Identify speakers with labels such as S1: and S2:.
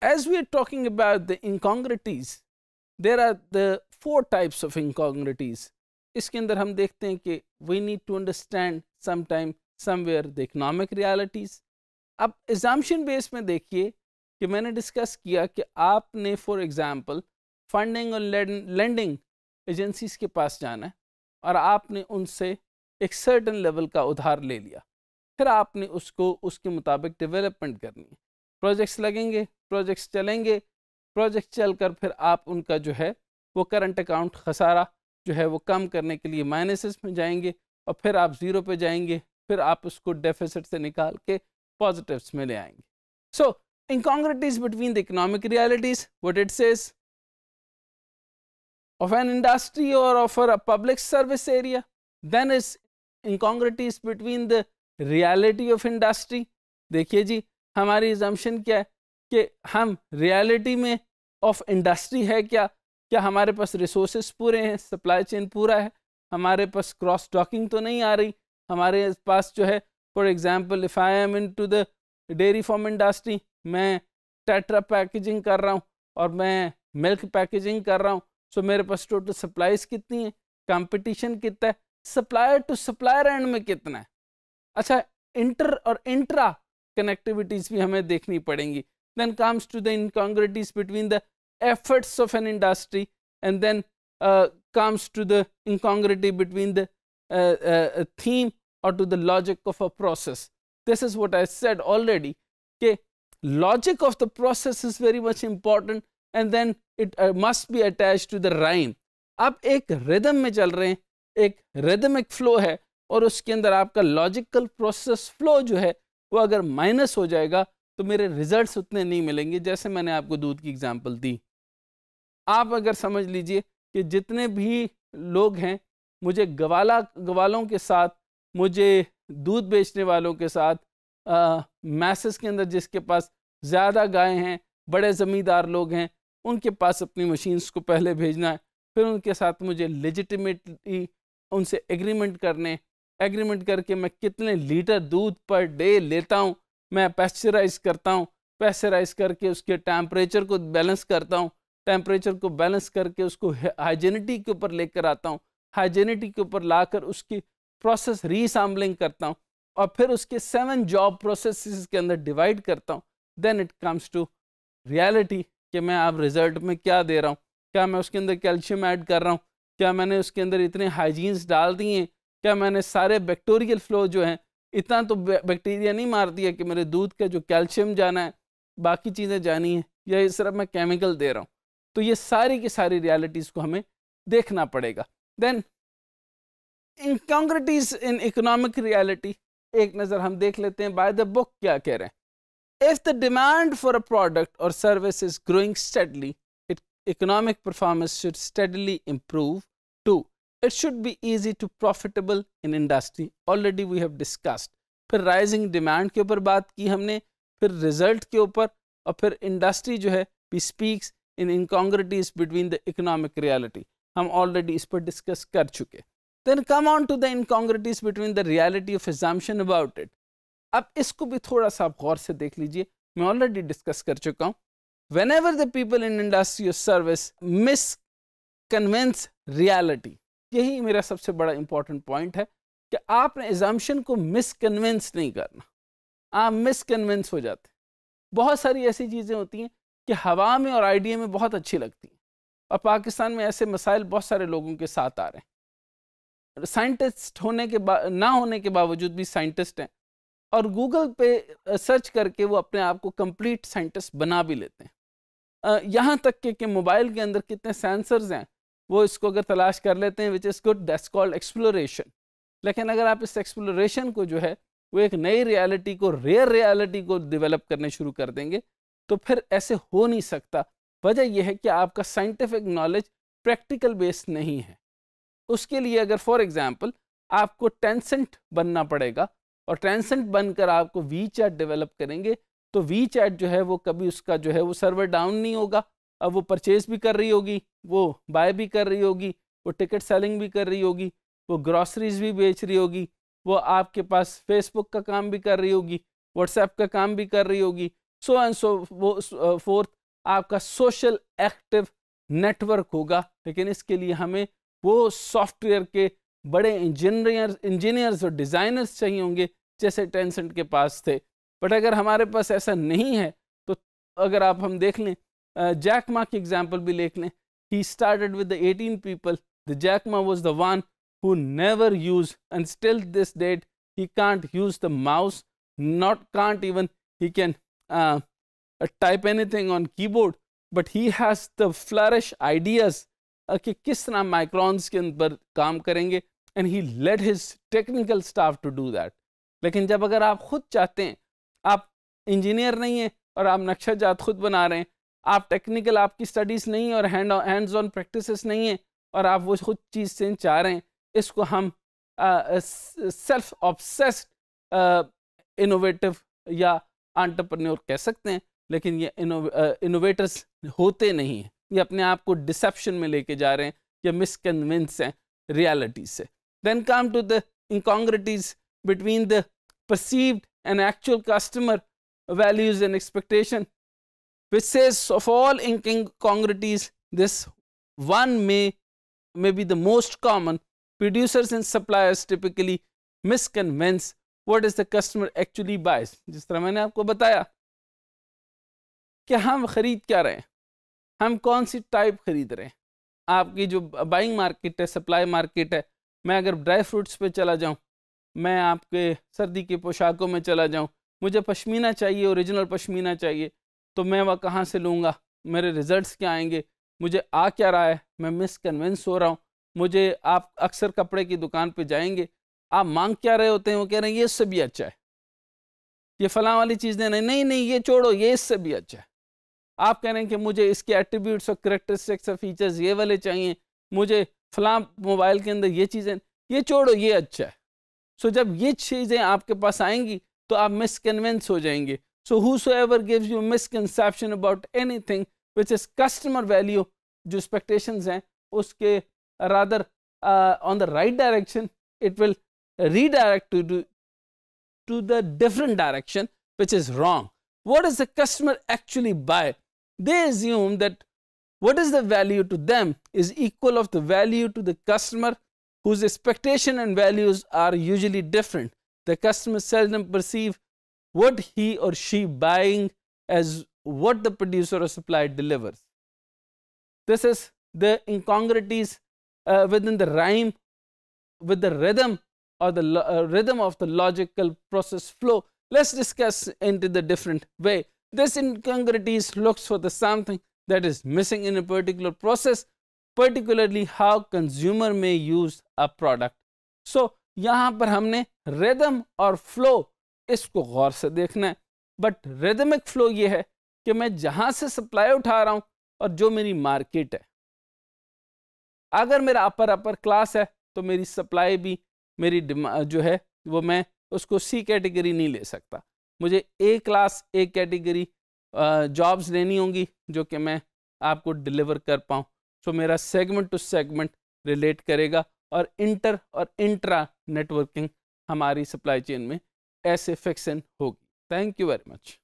S1: as we are talking about the incongruities, there are the four types of incongruities. इसके अंदर हम देखते हैं कि we need to understand sometime somewhere the economic realities अब exemption base में देखिए कि मैंने डिस्कस किया कि आपने फॉर एग्ज़ाम्पल फंडिंग और लैंडिंग एजेंसीज के पास जाना है और आपने उनसे एक सर्टन लेवल का उधार ले लिया फिर आपने उसको उसके मुताबिक डेवलपमेंट करनी है प्रोजेक्ट्स लगेंगे प्रोजेक्ट्स चलेंगे प्रोजेक्ट चल कर फिर आप उनका जो है वो करंट अकाउंट खसारा जो है वो कम करने के लिए माइनसेस में जाएंगे और फिर आप ज़ीरो पे जाएंगे फिर आप उसको डेफिसिट से निकाल के पॉजिटिव में ले आएंगे so incongruities between the economic realities what it's of an industry और of a public service area then is incongruities between the reality of industry देखिए जी हमारी एग्जामशन क्या है कि हम रियलिटी में ऑफ इंडस्ट्री है क्या क्या हमारे पास रिसोर्स पूरे हैं सप्लाई चेन पूरा है हमारे पास क्रॉस टॉकिंग तो नहीं आ रही हमारे पास जो है for example if I am in to the dairy farm industry मैं टेट्रा पैकेजिंग कर रहा हूँ और मैं मिल्क पैकेजिंग कर रहा हूँ सो मेरे पास टोटल सप्लाईज कितनी है कंपटीशन कितना है सप्लायर टू सप्लायर एंड में कितना है अच्छा इंटर और इंट्रा कनेक्टिविटीज़ भी हमें देखनी पड़ेंगी then comes to the incongruities between the efforts of an industry and then uh, comes to the incongruity between the uh, uh, theme or to the logic of a process. This is what I said already. Okay, logic of the process is very much important and then it uh, must be attached to the rhyme. आप एक rhythm में चल रहे हैं एक rhythmic flow है और उसके अंदर आपका logical process flow जो है वो अगर minus हो जाएगा तो मेरे रिजल्ट्स उतने नहीं मिलेंगे जैसे मैंने आपको दूध की एग्जाम्पल दी आप अगर समझ लीजिए कि जितने भी लोग हैं मुझे गवाला गवालों के साथ मुझे दूध बेचने वालों के साथ मैसेज मैसेस के अंदर जिसके पास ज़्यादा गाय हैं बड़े ज़मींदार लोग हैं उनके पास अपनी मशीन्स को पहले भेजना है फिर उनके साथ मुझे लेजिटमेटली उनसे एग्रीमेंट करने एग्रीमेंट करके मैं कितने लीटर दूध पर डे लेता हूँ मैं पैस्चराइज करता हूँ पैस्चराइज करके उसके टेम्परेचर को बैलेंस करता हूँ टेम्परेचर को बैलेंस करके उसको हाइजेनिटी के ऊपर लेकर आता हूँ हाइजेनिटी के ऊपर लाकर उसकी प्रोसेस रीसम्बलिंग करता हूँ और फिर उसके सेवन जॉब प्रोसेस के अंदर डिवाइड करता हूँ then it comes to reality कि मैं आप रिज़ल्ट में क्या दे रहा हूँ क्या मैं उसके अंदर कैल्शियम ऐड कर रहा हूँ क्या मैंने उसके अंदर इतने हाइजीन्स डाल दिए हैं क्या मैंने सारे बैक्टोरियल फ्लो जो हैं इतना तो बैक्टीरिया नहीं मारती है कि मेरे दूध का जो कैल्शियम जाना है बाकी चीज़ें जानी है या सिर्फ मैं केमिकल दे रहा हूँ तो ये सारी की सारी रियलिटीज़ को हमें देखना पड़ेगा then incongruities in economic reality एक नज़र हम देख लेते हैं बाय द बुक क्या कह रहे हैं if the demand for a product और service is growing steadily it economic performance should steadily improve it should be easy to profitable in industry already we have discussed फिर rising demand के ऊपर बात की हमने फिर result के ऊपर और फिर industry जो है speaks in incongruities between the economic reality हम already इस पर discuss कर चुके then come on to the incongruities between the reality of assumption about it अब इसको भी थोड़ा सा गौर से देख लीजिए मैं already discuss कर चुका हूँ whenever the people in industry or service misconvince reality यही मेरा सबसे बड़ा इंपॉर्टेंट पॉइंट है कि आपने एग्जाम्शन को मिसकन्वेंस नहीं करना आप मिसकन्वेंस हो जाते बहुत सारी ऐसी चीज़ें होती हैं कि हवा में और आइडिया में बहुत अच्छी लगती हैं और पाकिस्तान में ऐसे मसाइल बहुत सारे लोगों के साथ आ रहे हैं साइंटिस्ट होने के ना होने के बावजूद भी साइंटिस्ट हैं और गूगल पे सर्च करके वो अपने आप को कंप्लीट साइंटिस्ट बना भी लेते हैं यहाँ तक के, के मोबाइल के अंदर कितने सेंसर्स हैं वो इसको अगर तलाश कर लेते हैं which is good that's called exploration लेकिन अगर आप इस एक्सप्लोरेशन को जो है वो एक नई रियलिटी को रेयर रियलिटी को डेवलप करने शुरू कर देंगे तो फिर ऐसे हो नहीं सकता वजह यह है कि आपका साइंटिफिक नॉलेज प्रैक्टिकल बेस्ड नहीं है उसके लिए अगर फॉर एग्ज़ाम्पल आपको टेंसेंट बनना पड़ेगा और टेंसेंट बनकर आपको वी चैट डेवलप करेंगे तो वी चैट जो है वो कभी उसका जो है वो सर्वर डाउन नहीं होगा अब वो परचेज भी कर रही होगी वो बाय भी कर रही होगी वो टिकट सेलिंग भी कर रही होगी वो ग्रॉसरीज भी बेच रही होगी वो आपके पास फेसबुक का काम भी कर रही होगी व्हाट्सएप का काम भी कर रही होगी सो एंड सो वो फोर्थ uh, आपका सोशल एक्टिव नेटवर्क होगा लेकिन इसके लिए हमें वो सॉफ्टवेयर के बड़े इंजीनियर इंजीनियर्स और डिज़ाइनर्स चाहिए होंगे जैसे टेंसेंट के पास थे बट अगर हमारे पास ऐसा नहीं है तो अगर आप हम देख लें जैक मा की एग्जाम्पल भी लेख लें he started with the eighteen people the Jack Ma was the one who never use and still this date he can't use the mouse not can't even he can type anything on keyboard but he has the flourish ideas कि किस तरह microns के ऊपर काम करेंगे and he let his technical staff to do that लेकिन जब अगर आप खुद चाहते हैं आप इंजीनियर नहीं हैं और आप नक्शा जात खुद बना रहे हैं आप टेक्निकल आपकी स्टडीज़ नहीं और हैंड हैंड्स ऑन प्रैक्टिस नहीं है और आप वो खुद चीज़ से चाह रहे हैं इसको हम सेल्फ ऑब्सेस्ड इनोवेटिव या आंटरप्रन्योर कह सकते हैं लेकिन ये इनोवेटर्स होते नहीं हैं ये अपने आप को डिसेप्शन में लेके जा रहे हैं या मिसकनविंस हैं रियलिटी से then come to the incongruities between the perceived and actual customer values and expectation which says of all incongruities, this one may, may be the most common. Producers and suppliers typically misconvince what is the customer actually buys. jis tarah maine aapko bataya ki hum khareed kya rahe hain hum kaun si type khareed rahe hain aapki jo buying market hai supply market hai main agar dry fruits pe chala जाऊं main aapke sardi ke poshakon mein chala जाऊं मुझे पशमीना चाहिए original pashmina चाहिए तो मैं वह कहाँ से लूँगा मेरे रिज़ल्ट क्या आएंगे मुझे आ क्या रहा है मैं मिसकन्वेंस हो रहा हूँ मुझे आप अक्सर कपड़े की दुकान पे जाएंगे आप मांग क्या रहे होते हैं वो कह रहे हैं ये इससे भी अच्छा है ये फलां वाली चीज़ नहीं नहीं नहीं ये छोड़ो ये इससे भी अच्छा है आप कह रहे हैं कि मुझे इसके एट्रीब्यूट्स और करेक्टरिस्टिक्स और फीचर्स ये वाले चाहिए मुझे फलां मोबाइल के अंदर ये चीज़ें ये छोड़ो ये अच्छा है सो जब ये चीज़ें आपके पास आएंगी तो आप मिसकन्वेंस हो जाएंगे So whosoever gives you misconception about anything which is customer value, जो expectations हैं Uske rather uh, on the right direction, it will redirect to, do, to the different direction which is wrong. What does the customer actually buy? They assume that what is the value to them is equal of the value to the customer whose expectation and values are usually different. The customer seldom perceive what he or she buying as what the producer or supplier delivers. This is the incongruities uh, within the rhyme with the rhythm or the uh, rhythm of the logical process flow. Let's discuss into the different way. This incongruities looks for the something that is missing in a particular process, particularly how consumer may use a product. So, यहाँ पर हमने rhythm और flow इसको गौर से देखना है but रेदमिक flow ये है कि मैं जहाँ से सप्लाई उठा रहा हूँ और जो मेरी मार्केट है अगर मेरा अपर अपर क्लास है तो मेरी सप्लाई भी मेरी जो है वो मैं उसको सी कैटेगरी नहीं ले सकता मुझे A class A category jobs लेनी होंगी जो कि मैं आपको डिलीवर कर पाऊँ सो मेरा सेगमेंट टू सेगमेंट रिलेट करेगा और इंटर और इंट्रा नेटवर्किंग हमारी सप्लाई चेन में ऐसे फिक्सन होगी थैंक यू वेरी मच